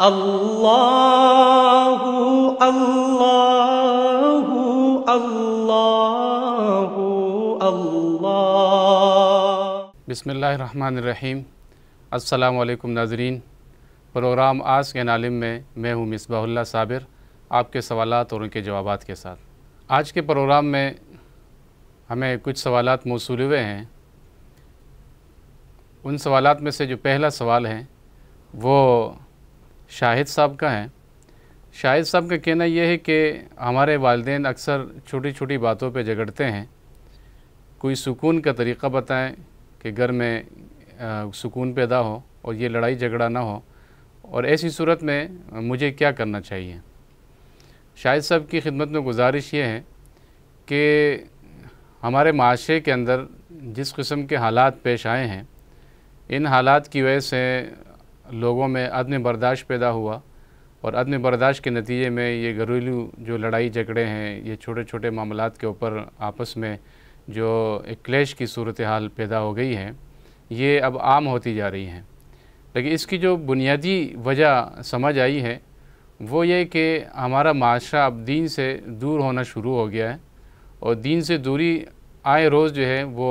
अल्लाह अल्लाह अल्लाह अल्लाह बिसमीम अल्लाम नाजरीन प्रोग्राम आज के नालिम में मैं हूँ मिसबाहुल्ला साबिर आपके सवाल और उनके जवाब के साथ आज के प्रोग्राम में हमें कुछ सवाल मौसू हुए हैं उन सवाल में से जो पहला सवाल है वो शाहिद साहब का है शाहिद साहब का कहना यह है कि हमारे वालदेन अक्सर छोटी छोटी बातों पर झगड़ते हैं कोई सुकून का तरीक़ा बताएं कि घर में आ, सुकून पैदा हो और ये लड़ाई झगड़ा ना हो और ऐसी सूरत में मुझे क्या करना चाहिए शाहिद साहब की खिदमत में गुजारिश ये है कि हमारे माशरे के अंदर जिस किस्म के हालात पेश आए हैं इन हालात की वजह से लोगों में अदम बर्दाश्त पैदा हुआ और अदम बर्दाश्त के नतीजे में ये घरेलू जो लड़ाई झगड़े हैं ये छोटे छोटे मामला के ऊपर आपस में जो एक क्लेश की सूरत हाल पैदा हो गई है ये अब आम होती जा रही हैं लेकिन इसकी जो बुनियादी वजह समझ आई है वो ये कि हमारा माशरा अब दीन से दूर होना शुरू हो गया है और दीन से दूरी आए रोज़ जो है वो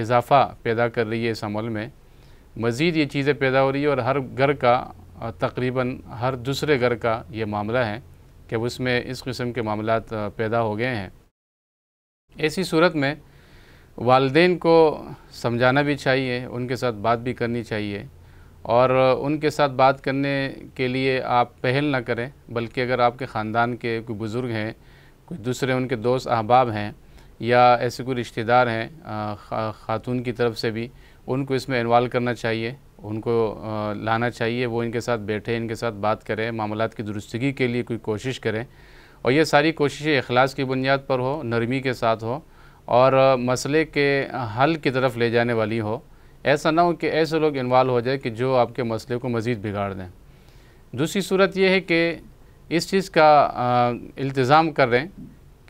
इजाफ़ा पैदा कर रही है इस अमल में मज़ीद ये चीज़ें पैदा हो रही है और हर घर का तकरीबन हर दूसरे घर का ये मामला है कि उसमें इस किस्म के मामला पैदा हो गए हैं ऐसी सूरत में वालदेन को समझाना भी चाहिए उनके साथ बात भी करनी चाहिए और उनके साथ बात करने के लिए आप पहल ना करें बल्कि अगर आपके ख़ानदान के कोई बुज़ुर्ग हैं कोई दूसरे उनके दोस्त अहबाब हैं या ऐसे कोई रिश्तेदार हैं ख़ातून की तरफ से भी उनको इसमें इन्वॉल्व करना चाहिए उनको लाना चाहिए वो इनके साथ बैठे इनके साथ बात करें मामला की दुरुस्तगी के लिए कोई कोशिश करें और ये सारी कोशिशें अखलास की बुनियाद पर हो नरमी के साथ हो और मसले के हल की तरफ ले जाने वाली हो ऐसा ना हो कि ऐसे लोग इन्वॉल्व हो जाए कि जो आपके मसले को मज़ीद बिगाड़ दें दूसरी सूरत यह है कि इस चीज़ का इल्तज़ाम कर रहे हैं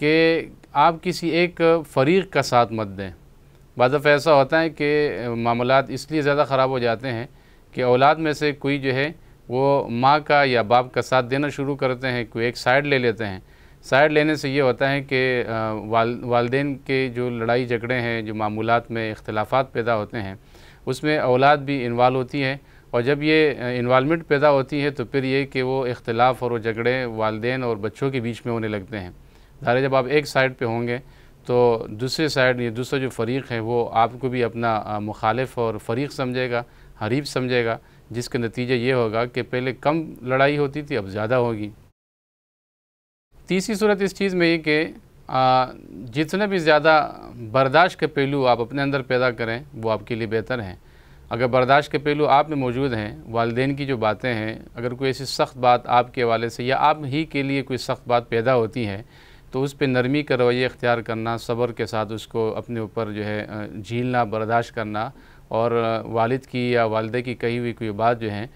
कि आप किसी एक फ़रीक़ का साथ मत दें बाज़ ऐसा होता है कि मामला इसलिए ज़्यादा ख़राब हो जाते हैं कि औलाद में से कोई जो है वो माँ का या बाप का साथ देना शुरू करते हैं कोई एक साइड ले लेते हैं साइड लेने से ये होता है कि वाल वालदेन के जो लड़ाई झगड़े हैं जो मामूलत में इख्तलाफात पैदा होते हैं उसमें औलाद भी इन्वाल्व होती है और जब ये इन्वालमेंट पैदा होती है तो फिर ये कि वो इख्तलाफ और वो झगड़े वालदेन और बच्चों के बीच में होने लगते हैं ज़ाहिर जब आप एक साइड पर होंगे तो दूसरे साइड ये दूसरा जो फरीक है वो आपको भी अपना मुखालिफ और फरीक समझेगा हरीफ समझेगा जिसके नतीजे ये होगा कि पहले कम लड़ाई होती थी अब ज़्यादा होगी तीसरी सूरत इस चीज़ में ये कि जितने भी ज़्यादा बर्दाश्त के पहलू आप अपने अंदर पैदा करें वो आपके लिए बेहतर हैं अगर बर्दाश्त के पहलू आप में मौजूद हैं वालदेन की जो बातें हैं अगर कोई ऐसी सख्त बात आपके हवाले से या आप ही के लिए कोई सख्त बात पैदा होती है तो उस पर नरमी का रवैया इख्तियार करना सब्र के साथ उसको अपने ऊपर जो है झीलना बर्दाश्त करना और वालिद की या वालदे की कही हुई कोई बात जो है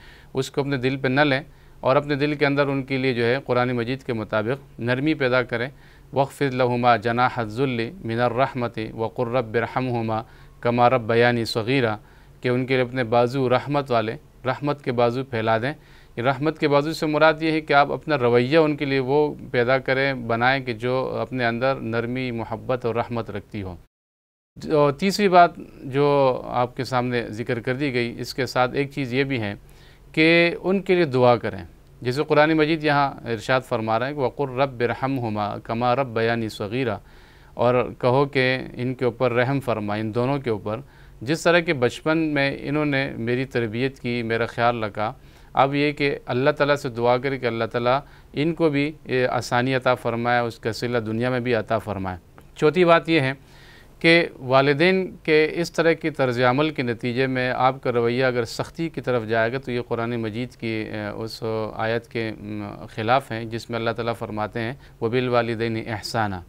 उसको अपने दिल पर न लें और अपने दिल के अंदर उनके लिए जो है कुरान मजीद के मुताबिक नरमी पैदा करें वक़फ़ लहुमा जना हज़ुल्ल मिनरहमत वक़ुर्रब रहमा कमारब बयानी सगीरा के उनके लिए अपने बाजू रहमत वाले रहमत के बाजू फैला दें रहमत के बाजू से मुराद ये है कि आप अपना रवैया उनके लिए वो पैदा करें बनाएं कि जो अपने अंदर नरमी मोहब्बत और रहमत रखती हो तीसरी बात जो आपके सामने ज़िक्र कर दी गई इसके साथ एक चीज़ ये भी है कि उनके लिए दुआ करें जैसे कुरान मजीद यहाँ इरशाद फरमा रहे हैं कि वक़ुर रब बरहम हम कमा रब बयानी सगीरा और कहो कि इनके ऊपर रहम फरमा इन दोनों के ऊपर जिस तरह के बचपन में इन्होंने मेरी तरबियत की मेरा ख्याल रखा अब ये कि अल्लाह ताला से दुआ करें कि अल्लाह ताला इनको भी आसानी अता फ़रमाए उसका सिला दुनिया में भी अता फ़रमाए चौथी बात यह है कि वालदेन के इस तरह की तर्ज अमल के नतीजे में आपका रवैया अगर सख्ती की तरफ जाएगा तो ये कुरान मजीद की उस आयत के ख़िलाफ़ हैं जिसमें अल्लाह ताला फरमाते हैं वबिल वालदेन एहसाना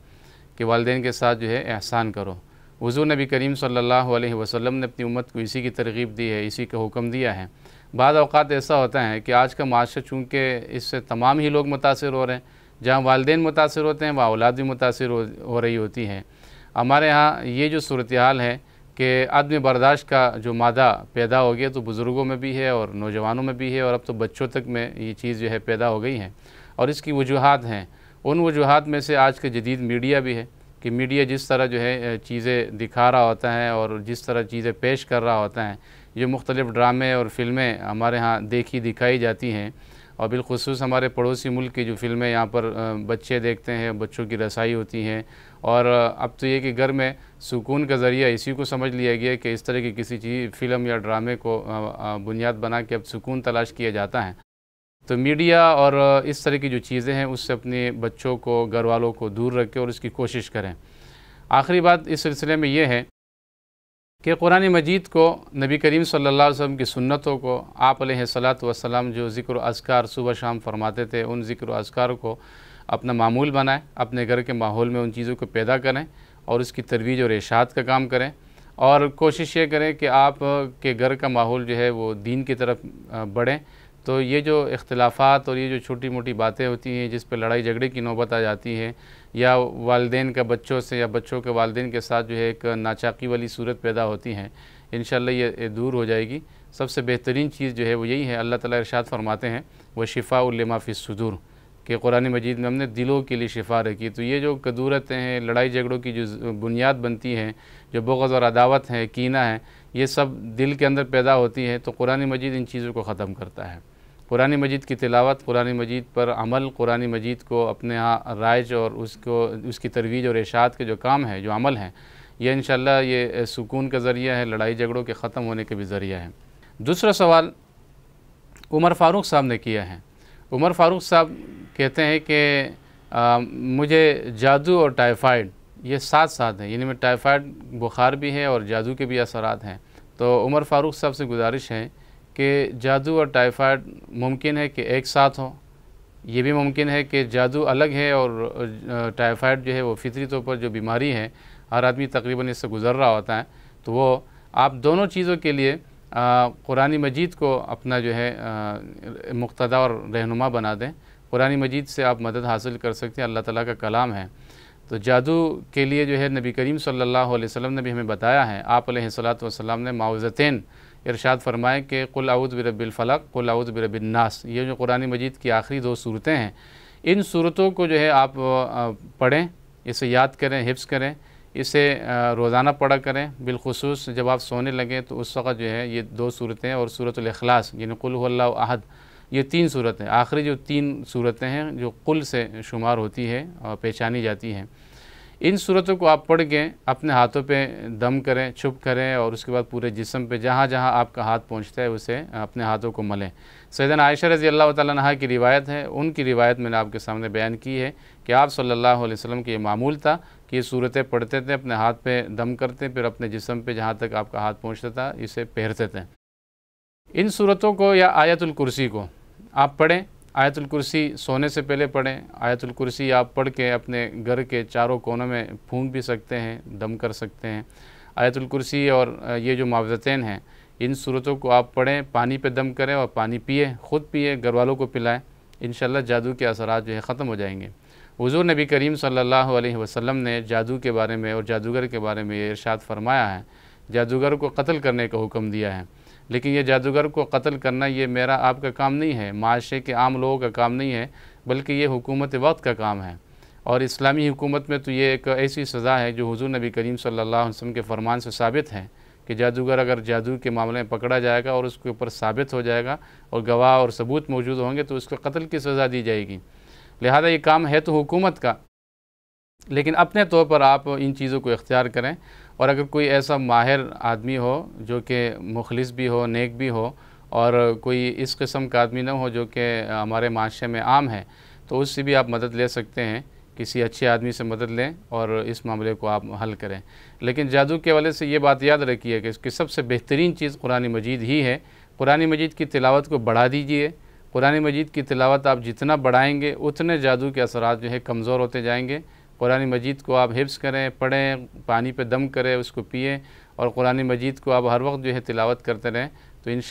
कि वालदेन के साथ जो है एहसान करो वज़ू नबी करीम सल्लल्लाहु अलैहि वसल्लम ने अपनी उम्मत को इसी की तरगीब दी है इसी का हुक्म दिया है बाद अवकात ऐसा होता है कि आज का माशरा चूँकि इससे तमाम ही लोग मुतासर हो रहे हैं जहाँ वालदे मुतासर होते हैं वहाँ औलाद भी मुतासर हो, हो रही होती हैं हमारे यहाँ ये जो सूरत हाल है कि आदम बर्दाश्त का जो मादा पैदा हो गया तो बुज़ुर्गों में भी है और नौजवानों में भी है और अब तो बच्चों तक में ये चीज़ जो है पैदा हो गई है और इसकी वजूहत हैं उन वजूहत में से आज के जदीद मीडिया भी है कि मीडिया जिस तरह जो है चीज़ें दिखा रहा होता है और जिस तरह चीज़ें पेश कर रहा होता है ये मुख्तलिफ़ ड्रामे और फ़िल्में हमारे यहाँ देखी दिखाई जाती हैं और बिलखसूस हमारे पड़ोसी मुल्क की जो फिल्में यहाँ पर बच्चे देखते हैं बच्चों की रसाई होती हैं और अब तो ये कि घर में सुकून का ज़रिया इसी को समझ लिया गया कि इस तरह की किसी चीज़ फ़िल्म या ड्रामे को बुनियाद बना के अब सुकून तलाश किया जाता है तो मीडिया और इस तरह की जो चीज़ें हैं उससे अपने बच्चों को घर वालों को दूर रखें और इसकी कोशिश करें आखिरी बात इस सिलसिले में ये है कि कुरान मजीद को नबी करीम सल्लल्लाहु अलैहि वसल्लम की सुन्नतों को आप सलात वसलाम जो ज़िक्र अजकार सुबह शाम फरमाते थे उन ज़िक्र अजकार को अपना मामूल बनाएं अपने घर के माहौल में उन चीज़ों को पैदा करें और उसकी तरवीज और इशात का काम करें और कोशिश ये करें कि आप के घर का माहौल जो है वो दीन की तरफ बढ़ें तो ये जो इख्तलाफात और ये जो छोटी मोटी बातें होती हैं जिस पर लड़ाई झगड़े की नौबत आ जाती है या वालदेन का बच्चों से या बच्चों के वालदेन के साथ जो है एक नाचाकी वाली सूरत पैदा होती हैं इन ये दूर हो जाएगी सबसे बेहतरीन चीज़ जो है वो यही है अल्लाह ताला इरशाद फरमाते हैं वो शिफ़ा सदूर कि कुरान मजीद में हमने दिलों के लिए शिफा रखी तो ये जो कदूरतें हैं लड़ाई झगड़ों की जो बुनियाद बनती हैं जो बगज़ और अदावत है कीना है ये सब दिल के अंदर पैदा होती है तो कुरान मजीद इन चीज़ों को ख़त्म करता है कुरान मजीद की तिलावत कुरानी मजीद पर अमल कुरानी मजीद को अपने यहाँ राइज और उसको उसकी तरवीज और इशात के जो काम है जो अमल हैं यह इन ये सुकून का ज़रिया है लड़ाई झगड़ों के ख़त्म होने के भी ज़रिया है दूसरा सवाल उमर फ़ारूक साहब ने किया है उमर फ़ारूक साहब कहते हैं कि मुझे जादू और टाइफाइड ये साथ साथ हैं यानी टाइफाइड बुखार भी है और जादू के भी असरात हैं तो उमर फ़ारूक साहब से गुजारिश है कि जादू और टाइफाइड मुमकिन है कि एक साथ हों ये भी मुमकिन है कि जादू अलग है और टाइफाइड जो है वो फितरी तौर पर जो बीमारी है हर आदमी तकरीबन इससे गुज़र रहा होता है तो वो आप दोनों चीज़ों के लिए कुरानी मजीद को अपना जो है मुक्तदा और रहनुमा बना दें कुरानी मजीद से आप मदद हासिल कर सकते हैं अल्लाह ताला का कलाम है तो जादू के लिए जो है नबी करीम सल्लल्लाहु अलैहि वसल्लम ने भी हमें बताया है आप सलात ने मावज़तैन इरशाद फरमाए कि कुल आउद बिरबिलफ़लक कुल आउद बिरबिलनास ये जो कुरानी मजीद की आखिरी दो सूरतें हैं इन सूरतों को जो है आप पढ़ें इसे याद करें हिफ्स करें इसे रोज़ाना पढ़ा करें बिलखसूस जब आप सोने लगें तो उस वक्त जो है ये दो सूरतें और सूरतलखलास यानी कुल्लाहद ये तीन सूरतें आखिरी जो तीन सूरतें हैं जो कुल से शुमार होती है और पहचानी जाती हैं इन सूरतों को आप पढ़ के अपने हाथों पे दम करें छुप करें और उसके बाद पूरे जिसम पे जहाँ जहाँ आपका हाथ पहुँचता है उसे अपने हाथों को मलें सैदन आयशा रज़ी अल्लाह तह की रिवायत है उनकी रिवायत मैंने आपके सामने बयान की है कि आप सल्लल्लाहु अलैहि वसल्लम ये मामूल था कि ये सूरतें पढ़ते थे अपने हाथ पे दम करते फिर अपने जिसम पे जहाँ तक आपका हाथ पहुँचता था इसे पहरते थे इन सूरतों को या आयतुल कुर्सी को आप पढ़ें आयतुल कुर्सी सोने से पहले पढ़ें आयतुल कुर्सी आप पढ़ के अपने घर के चारों कोनों में फूंक भी सकते हैं दम कर सकते हैं आयतुल कुर्सी और ये जो मुआवजतन हैं इन सूरतों को आप पढ़ें पानी पे दम करें और पानी पिए ख़ुद पिए घर वालों को पिलाएं इन जादू के असर जो है ख़त्म हो जाएंगे हज़ू नबी करीम सल्लल्लाहु अलैहि वसल्लम ने जादू के बारे में और जादूगर के बारे में ये इरशाद फरमाया है जादूगर को कत्ल करने का हुक्म दिया है लेकिन ये जादूगर को कत्ल करना ये मेरा आपका काम नहीं है माशरे के आम लोगों का काम नहीं है बल्कि ये हुकूमत वक्त का काम है और इस्लामी हुकूमत में तो ये एक ऐसी सज़ा है जो हुजूर नबी करीम सल्लल्लाहु अलैहि वसल्लम के फरमान से साबित है कि जादूगर अगर जादू के मामले में पकड़ा जाएगा और उसके ऊपर साबित हो जाएगा और गवाह और सबूत मौजूद होंगे तो उसको कत्ल की सज़ा दी जाएगी लिहाजा ये काम है तो हुकूमत का लेकिन अपने तौर पर आप इन चीज़ों को इख्तियार करें और अगर कोई ऐसा माहिर आदमी हो जो कि मुखलिस भी हो नेक भी हो और कोई इस किस्म का आदमी ना हो जो कि हमारे माशरे में आम है तो उससे भी आप मदद ले सकते हैं किसी अच्छे आदमी से मदद लें और इस मामले को आप हल करें लेकिन जादू के वाले से ये बात याद रखिए कि इसकी सबसे बेहतरीन चीज़ कुरान मजीद ही है कुरान मजीद की तिलावत को बढ़ा दीजिए कुरान मजीद की तिलावत आप जितना बढ़ाएंगे उतने जादू के असरात जो है कमज़ोर होते जाएंगे कुरान मजीद को आप हिफ्स करें पढ़ें पानी पे दम करें उसको पिए और कुरान मजीद को आप हर वक्त जो है तिलावत करते रहें तो इन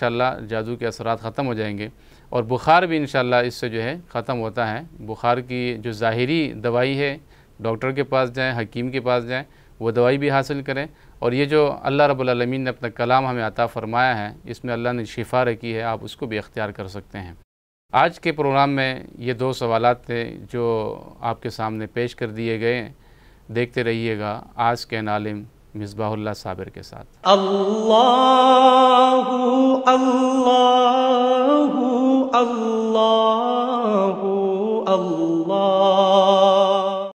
जादू के असरात ख़त्म हो जाएंगे और बुखार भी इन इससे जो है ख़त्म होता है बुखार की जो ज़ाहरी दवाई है डॉक्टर के पास जाएँ हकीम के पास जाएँ वो दवाई भी हासिल करें और ये जो अल्लाह रबालमीन ने अपना कलाम हमें अता फ़रमाया है इसमें अल्लाह ने शिफा रखी है आप उसको भी अख्तियार कर सकते हैं आज के प्रोग्राम में ये दो सवाल थे जो आपके सामने पेश कर दिए गए देखते रहिएगा आज के नालिम मिसबाहुल्ला साबिर के साथ अल्लाहु अल्लाहु अल्लाहु अल्लाह